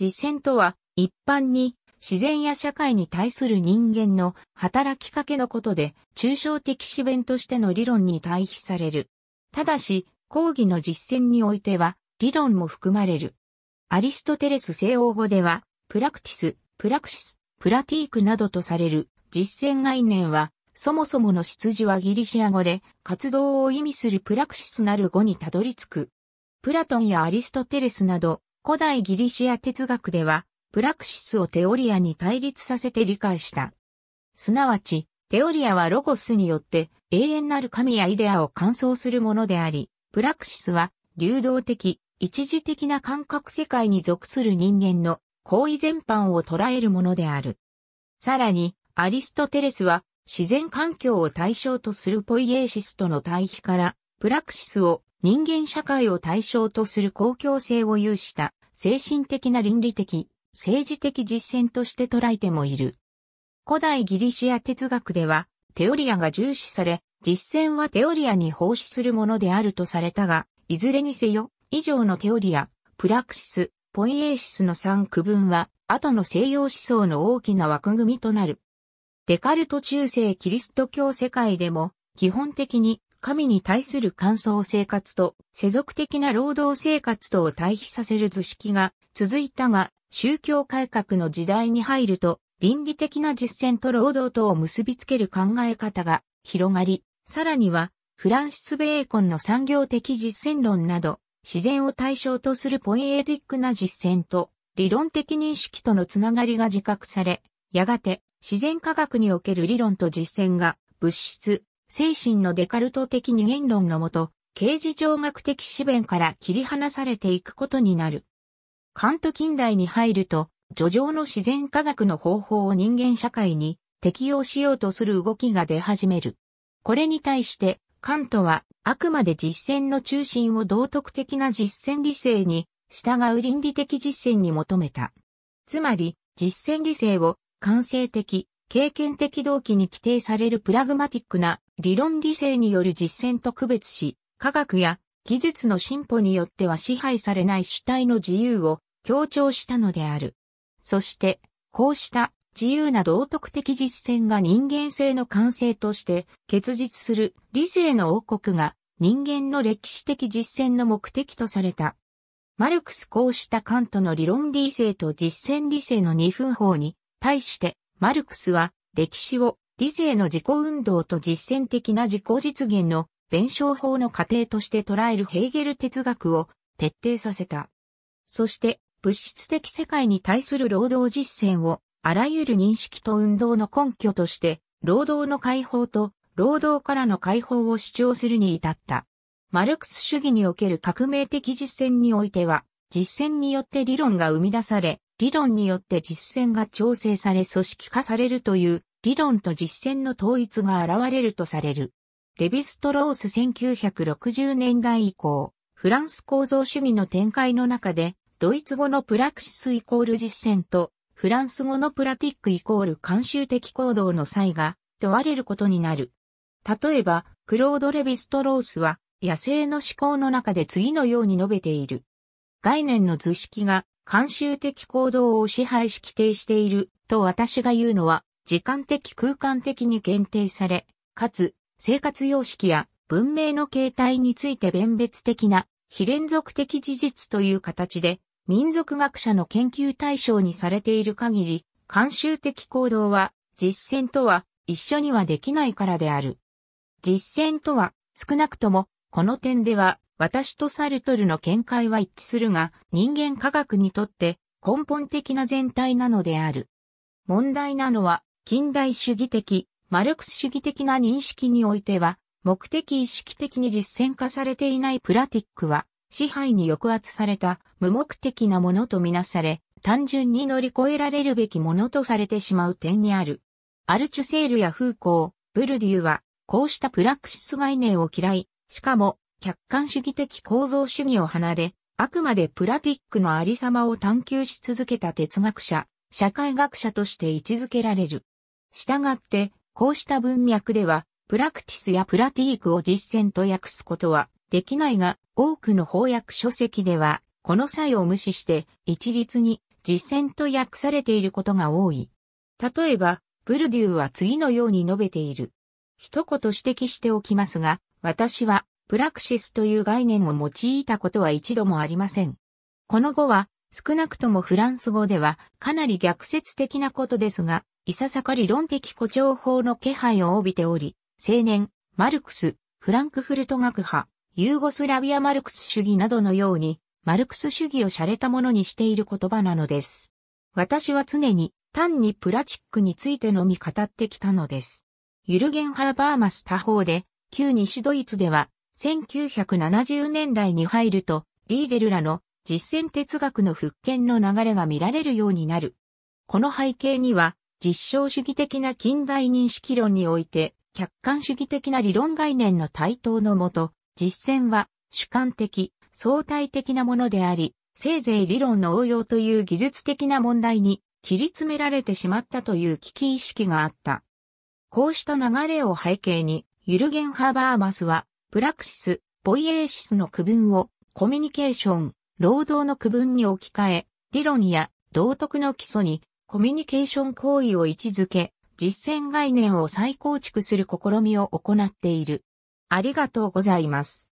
実践とは、一般に、自然や社会に対する人間の働きかけのことで、抽象的思弁としての理論に対比される。ただし、講義の実践においては、理論も含まれる。アリストテレス西欧語では、プラクティス、プラクシス、プラティークなどとされる実践概念は、そもそもの出自はギリシア語で、活動を意味するプラクシスなる語にたどり着く。プラトンやアリストテレスなど、古代ギリシア哲学では、プラクシスをテオリアに対立させて理解した。すなわち、テオリアはロゴスによって永遠なる神やイデアを完想するものであり、プラクシスは流動的、一時的な感覚世界に属する人間の行為全般を捉えるものである。さらに、アリストテレスは自然環境を対象とするポイエーシスとの対比から、プラクシスを人間社会を対象とする公共性を有した精神的な倫理的、政治的実践として捉えてもいる。古代ギリシア哲学では、テオリアが重視され、実践はテオリアに奉仕するものであるとされたが、いずれにせよ、以上のテオリア、プラクシス、ポイエーシスの3区分は、後の西洋思想の大きな枠組みとなる。デカルト中世キリスト教世界でも、基本的に神に対する感想生活と世俗的な労働生活とを対比させる図式が続いたが、宗教改革の時代に入ると、倫理的な実践と労働とを結びつける考え方が広がり、さらには、フランシス・ベーコンの産業的実践論など、自然を対象とするポエエディックな実践と、理論的認識とのつながりが自覚され、やがて自然科学における理論と実践が物質、精神のデカルト的二元論のもと、刑事上学的思弁から切り離されていくことになる。カント近代に入ると、叙情の自然科学の方法を人間社会に適用しようとする動きが出始める。これに対して、カントはあくまで実践の中心を道徳的な実践理性に従う倫理的実践に求めた。つまり、実践理性を感性的、経験的動機に規定されるプラグマティックな理論理性による実践と区別し、科学や技術の進歩によっては支配されない主体の自由を強調したのである。そして、こうした自由な道徳的実践が人間性の完成として結実する理性の王国が人間の歴史的実践の目的とされた。マルクスこうしたカントの理論理性と実践理性の二分法に対してマルクスは歴史を理性の自己運動と実践的な自己実現の弁証法の過程として捉えるヘーゲル哲学を徹底させた。そして物質的世界に対する労働実践をあらゆる認識と運動の根拠として労働の解放と労働からの解放を主張するに至った。マルクス主義における革命的実践においては、実践によって理論が生み出され、理論によって実践が調整され組織化されるという理論と実践の統一が現れるとされる。レヴィストロース1960年代以降、フランス構造主義の展開の中で、ドイツ語のプラクシスイコール実践と、フランス語のプラティックイコール慣習的行動の際が問われることになる。例えば、クロード・レヴィストロースは、野生の思考の中で次のように述べている。概念の図式が慣習的行動を支配し規定していると私が言うのは、時間的空間的に限定され、かつ、生活様式や文明の形態について弁別的な非連続的事実という形で、民族学者の研究対象にされている限り、慣習的行動は実践とは一緒にはできないからである。実践とは少なくともこの点では私とサルトルの見解は一致するが、人間科学にとって根本的な全体なのである。問題なのは、近代主義的、マルクス主義的な認識においては、目的意識的に実践化されていないプラティックは、支配に抑圧された無目的なものとみなされ、単純に乗り越えられるべきものとされてしまう点にある。アルチュセールやフーコー、ブルディューは、こうしたプラクシス概念を嫌い、しかも、客観主義的構造主義を離れ、あくまでプラティックのありさまを探求し続けた哲学者、社会学者として位置づけられる。したがって、こうした文脈では、プラクティスやプラティークを実践と訳すことはできないが、多くの翻訳書籍では、この際を無視して一律に実践と訳されていることが多い。例えば、ブルデューは次のように述べている。一言指摘しておきますが、私はプラクシスという概念を用いたことは一度もありません。この後は、少なくともフランス語ではかなり逆説的なことですが、いささか理論的誇張法の気配を帯びており、青年、マルクス、フランクフルト学派、ユーゴスラビアマルクス主義などのように、マルクス主義を洒落たものにしている言葉なのです。私は常に単にプラチックについてのみ語ってきたのです。ユルゲン・ハーバーマス他方で、旧西ドイツでは1970年代に入ると、リーゲルらの実践哲学の復権の流れが見られるようになる。この背景には、実証主義的な近代認識論において、客観主義的な理論概念の対等のもと、実践は主観的、相対的なものであり、せいぜい理論の応用という技術的な問題に切り詰められてしまったという危機意識があった。こうした流れを背景に、ユルゲン・ハーバーマスはプラクシス、ポイエーシスの区分をコミュニケーション、労働の区分に置き換え、理論や道徳の基礎にコミュニケーション行為を位置づけ、実践概念を再構築する試みを行っている。ありがとうございます。